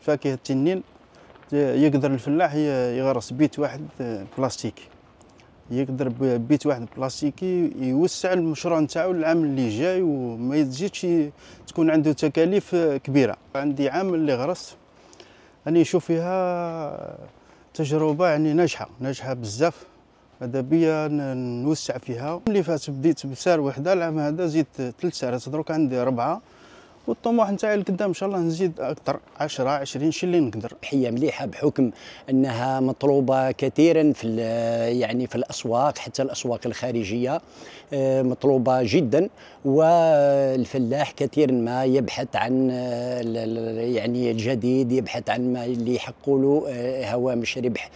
فاكهه التنين يقدر الفلاح يغرس بيت واحد بلاستيكي يقدر بيت واحد بلاستيكي يوسع المشروع نتاعو العام اللي جاي وما يزيدش تكون عنده تكاليف كبيره عندي عام اللي غرس راني نشوف فيها تجربه يعني ناجحه ناجحه بزاف هذا بيا نوسع فيها اللي فات بديت بسعر وحده العام هذا زدت ثلاث سعرات دروك عندي اربعه والطموح نتاعي لقدام ان شاء الله نزيد اكثر 10 20 شي اللي نقدر تحيه مليحه بحكم انها مطلوبه كثيرا في يعني في الاسواق حتى الاسواق الخارجيه آه، مطلوبه جدا والفلاح كثيرا ما يبحث عن آه، يعني الجديد يبحث عن ما اللي يحق له آه، هوامش ربح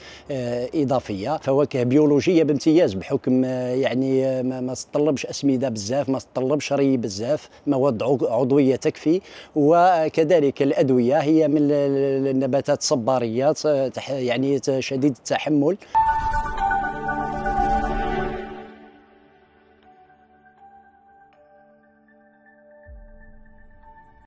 اضافيه فواكه بيولوجيه بامتياز بحكم يعني ما تطلبش اسمده بزاف ما تطلبش ري بزاف مواد عضويه تكفي وكذلك الأدوية هي من النباتات الصبارية يعني شديد التحمل